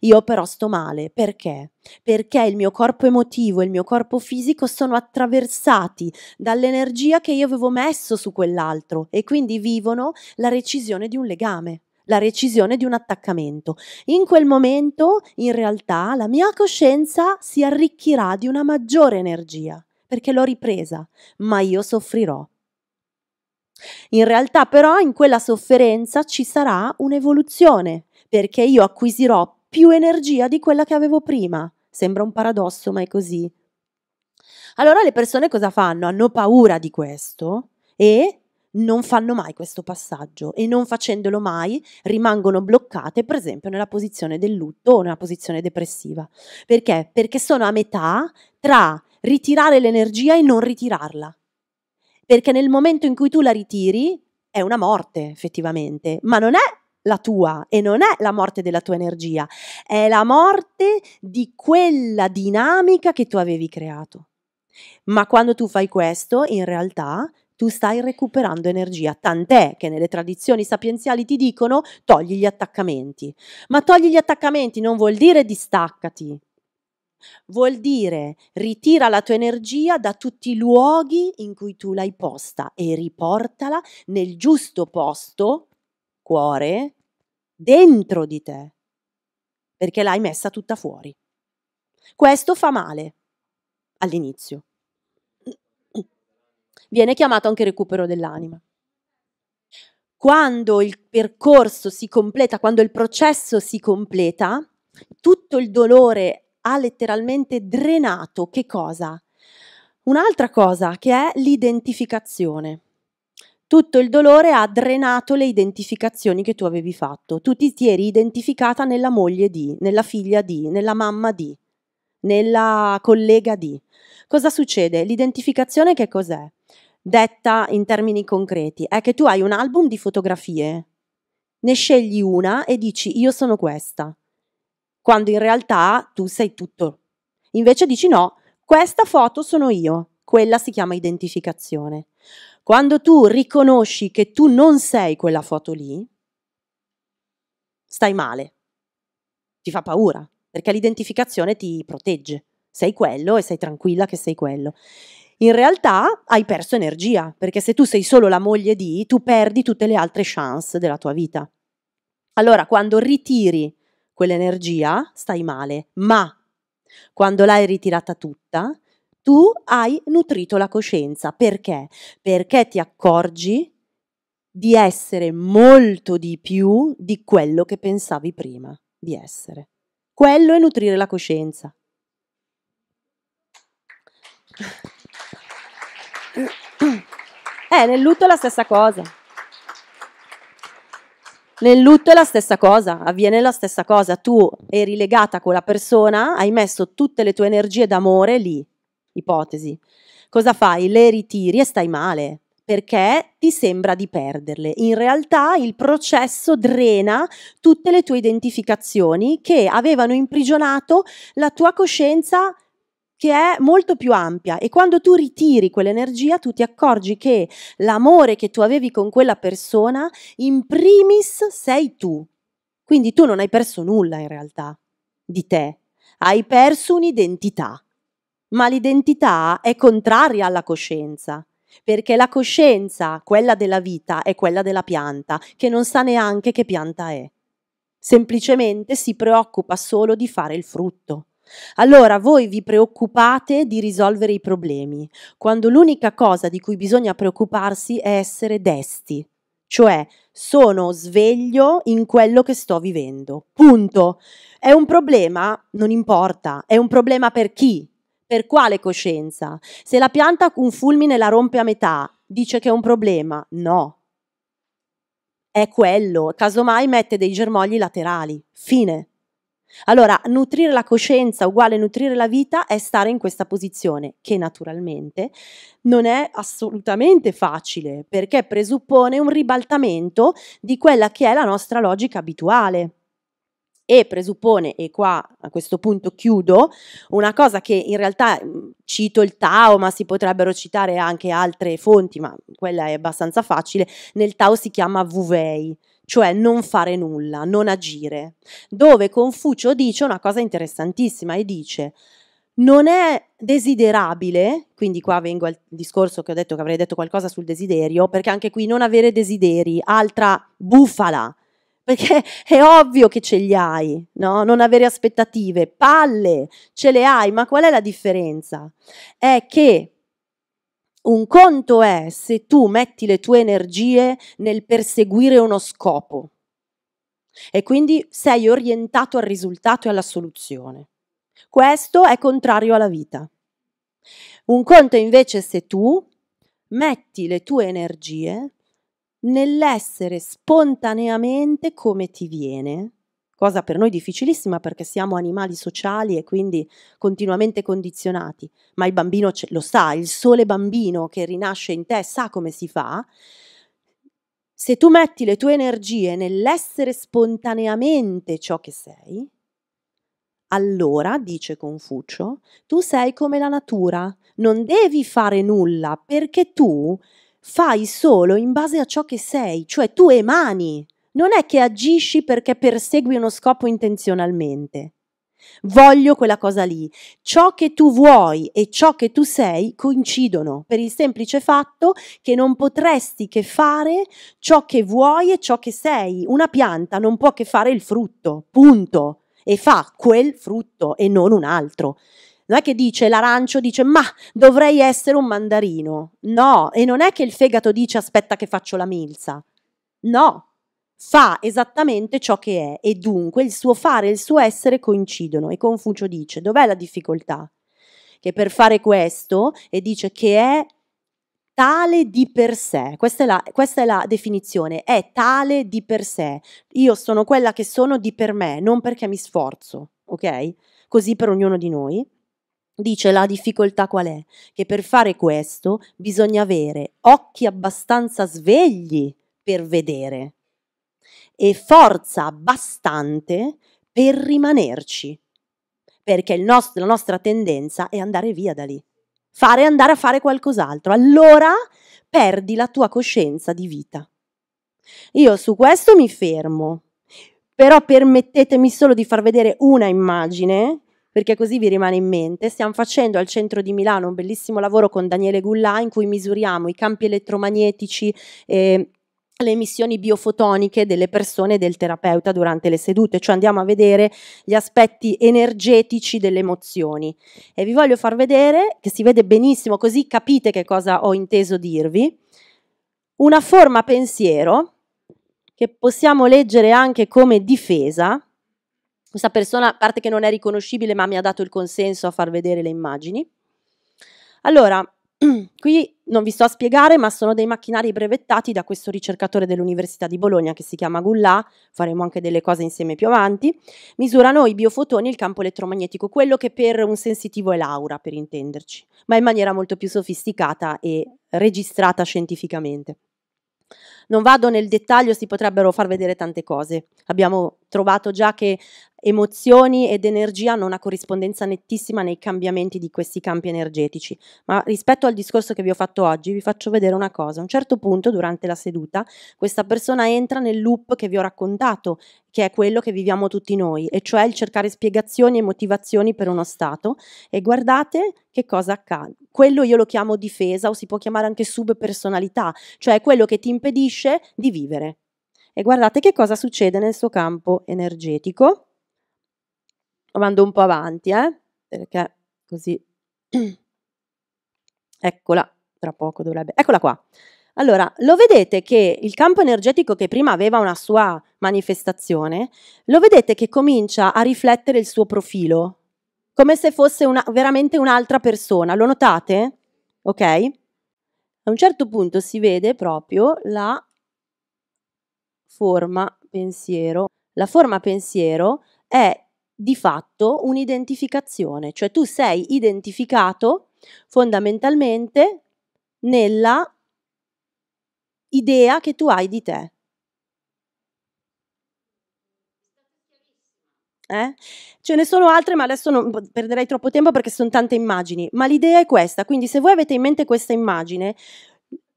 io però sto male perché? Perché il mio corpo emotivo e il mio corpo fisico sono attraversati dall'energia che io avevo messo su quell'altro e quindi vivono la recisione di un legame la recisione di un attaccamento. In quel momento, in realtà, la mia coscienza si arricchirà di una maggiore energia, perché l'ho ripresa, ma io soffrirò. In realtà però in quella sofferenza ci sarà un'evoluzione, perché io acquisirò più energia di quella che avevo prima. Sembra un paradosso, ma è così. Allora le persone cosa fanno? Hanno paura di questo e non fanno mai questo passaggio e non facendolo mai rimangono bloccate, per esempio, nella posizione del lutto o nella posizione depressiva. Perché? Perché sono a metà tra ritirare l'energia e non ritirarla perché nel momento in cui tu la ritiri è una morte effettivamente, ma non è la tua e non è la morte della tua energia, è la morte di quella dinamica che tu avevi creato. Ma quando tu fai questo, in realtà tu stai recuperando energia, tant'è che nelle tradizioni sapienziali ti dicono togli gli attaccamenti, ma togli gli attaccamenti non vuol dire distaccati, Vuol dire ritira la tua energia da tutti i luoghi in cui tu l'hai posta e riportala nel giusto posto, cuore, dentro di te, perché l'hai messa tutta fuori. Questo fa male all'inizio. Viene chiamato anche recupero dell'anima. Quando il percorso si completa, quando il processo si completa, tutto il dolore ha letteralmente drenato che cosa? Un'altra cosa che è l'identificazione. Tutto il dolore ha drenato le identificazioni che tu avevi fatto. Tu ti, ti eri identificata nella moglie di, nella figlia di, nella mamma di, nella collega di. Cosa succede? L'identificazione che cos'è? Detta in termini concreti, è che tu hai un album di fotografie, ne scegli una e dici io sono questa quando in realtà tu sei tutto. Invece dici no, questa foto sono io, quella si chiama identificazione. Quando tu riconosci che tu non sei quella foto lì, stai male, ti fa paura, perché l'identificazione ti protegge, sei quello e sei tranquilla che sei quello. In realtà hai perso energia, perché se tu sei solo la moglie di, tu perdi tutte le altre chance della tua vita. Allora, quando ritiri quell'energia, stai male, ma quando l'hai ritirata tutta, tu hai nutrito la coscienza. Perché? Perché ti accorgi di essere molto di più di quello che pensavi prima di essere. Quello è nutrire la coscienza. Eh, nel lutto la stessa cosa. Nel lutto è la stessa cosa, avviene la stessa cosa, tu eri legata con la persona, hai messo tutte le tue energie d'amore lì, ipotesi. Cosa fai? Le ritiri e stai male perché ti sembra di perderle. In realtà il processo drena tutte le tue identificazioni che avevano imprigionato la tua coscienza che è molto più ampia e quando tu ritiri quell'energia tu ti accorgi che l'amore che tu avevi con quella persona in primis sei tu. Quindi tu non hai perso nulla in realtà di te, hai perso un'identità, ma l'identità è contraria alla coscienza perché la coscienza, quella della vita, è quella della pianta, che non sa neanche che pianta è. Semplicemente si preoccupa solo di fare il frutto. Allora voi vi preoccupate di risolvere i problemi, quando l'unica cosa di cui bisogna preoccuparsi è essere desti, cioè sono sveglio in quello che sto vivendo. Punto. È un problema? Non importa, è un problema per chi? Per quale coscienza? Se la pianta un fulmine la rompe a metà, dice che è un problema? No, è quello, casomai mette dei germogli laterali. Fine. Allora, nutrire la coscienza uguale nutrire la vita è stare in questa posizione, che naturalmente non è assolutamente facile, perché presuppone un ribaltamento di quella che è la nostra logica abituale e presuppone, e qua a questo punto chiudo, una cosa che in realtà cito il Tao, ma si potrebbero citare anche altre fonti, ma quella è abbastanza facile, nel Tao si chiama Wuvei, cioè non fare nulla, non agire, dove Confucio dice una cosa interessantissima e dice non è desiderabile, quindi qua vengo al discorso che ho detto che avrei detto qualcosa sul desiderio, perché anche qui non avere desideri, altra bufala, perché è ovvio che ce li hai, no? Non avere aspettative, palle, ce le hai, ma qual è la differenza? È che un conto è se tu metti le tue energie nel perseguire uno scopo e quindi sei orientato al risultato e alla soluzione. Questo è contrario alla vita. Un conto è invece se tu metti le tue energie nell'essere spontaneamente come ti viene cosa per noi difficilissima perché siamo animali sociali e quindi continuamente condizionati, ma il bambino ce- lo sa, il sole bambino che rinasce in te sa come si fa. Se tu metti le tue energie nell'essere spontaneamente ciò che sei, allora, dice Confucio, tu sei come la natura, non devi fare nulla perché tu fai solo in base a ciò che sei, cioè tu emani non è che agisci perché persegui uno scopo intenzionalmente. Voglio quella cosa lì. Ciò che tu vuoi e ciò che tu sei coincidono per il semplice fatto che non potresti che fare ciò che vuoi e ciò che sei. Una pianta non può che fare il frutto, punto. E fa quel frutto e non un altro. Non è che dice l'arancio, dice ma dovrei essere un mandarino. No, e non è che il fegato dice aspetta che faccio la milza. No, fa esattamente ciò che è e dunque il suo fare e il suo essere coincidono. E Confucio dice, dov'è la difficoltà? Che per fare questo, e dice che è tale di per sé, questa è, la, questa è, la, definizione, è tale di per sé, io sono quella che sono di per me, non perché mi sforzo, ok? Così per ognuno di noi. Dice la difficoltà qual è? Che per fare questo bisogna avere occhi abbastanza svegli per vedere e forza bastante per rimanerci, perché nostro, la nostra tendenza è andare via da lì, fare andare a fare qualcos'altro, allora perdi la tua coscienza di vita. Io su questo mi fermo, però permettetemi solo di far vedere una immagine perché così vi rimane in mente. Stiamo facendo al centro di Milano un bellissimo lavoro con Daniele Gullà in cui misuriamo i campi elettromagnetici eh, le emissioni biofotoniche delle persone e del terapeuta durante le sedute, cioè andiamo a vedere gli aspetti energetici delle emozioni. E vi voglio far vedere, che si vede benissimo, così capite che cosa ho inteso dirvi, una forma pensiero che possiamo leggere anche come difesa. Questa persona, a parte che non è riconoscibile, ma mi ha dato il consenso a far vedere le immagini. Allora, Qui non vi sto a spiegare, ma sono dei macchinari brevettati da questo ricercatore dell'Università di Bologna che si chiama Gullà, faremo anche delle cose insieme più avanti, misurano i biofotoni e il campo elettromagnetico, quello che per un sensitivo è l'aura, per intenderci, ma in maniera molto più sofisticata e registrata scientificamente. Non vado nel dettaglio, si potrebbero far vedere tante cose. Abbiamo trovato già che emozioni ed energia hanno una corrispondenza nettissima nei cambiamenti di questi campi energetici. Ma rispetto al discorso che vi ho fatto oggi, vi faccio vedere una cosa. A un certo punto, durante la seduta, questa persona entra nel loop che vi ho raccontato, che è quello che viviamo tutti noi, e cioè il cercare spiegazioni e motivazioni per uno stato. E guardate che cosa accade. Quello io lo chiamo difesa o si può chiamare anche subpersonalità, cioè quello che ti impedisce di vivere. E guardate che cosa succede nel suo campo energetico vado un po' avanti, eh? Perché così... Eccola, tra poco dovrebbe... Eccola qua. Allora, lo vedete che il campo energetico che prima aveva una sua manifestazione, lo vedete che comincia a riflettere il suo profilo, come se fosse una, veramente un'altra persona. Lo notate? Ok? A un certo punto si vede proprio la forma pensiero. La forma pensiero è di fatto un'identificazione, cioè tu sei identificato fondamentalmente nella idea che tu hai di te. Eh? Ce ne sono altre, ma adesso non perderei troppo tempo perché sono tante immagini. Ma l'idea è questa, quindi se voi avete in mente questa immagine,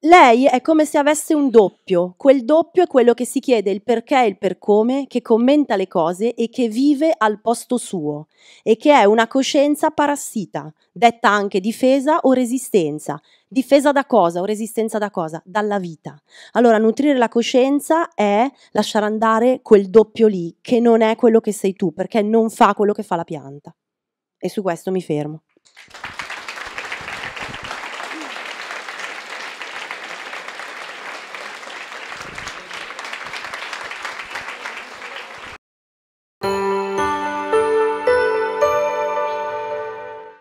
lei è come se avesse un doppio, quel doppio è quello che si chiede il perché e il per come, che commenta le cose e che vive al posto suo e che è una coscienza parassita, detta anche difesa o resistenza. Difesa da cosa o resistenza da cosa? Dalla vita. Allora nutrire la coscienza è lasciare andare quel doppio lì che non è quello che sei tu, perché non fa quello che fa la pianta. E su questo mi fermo.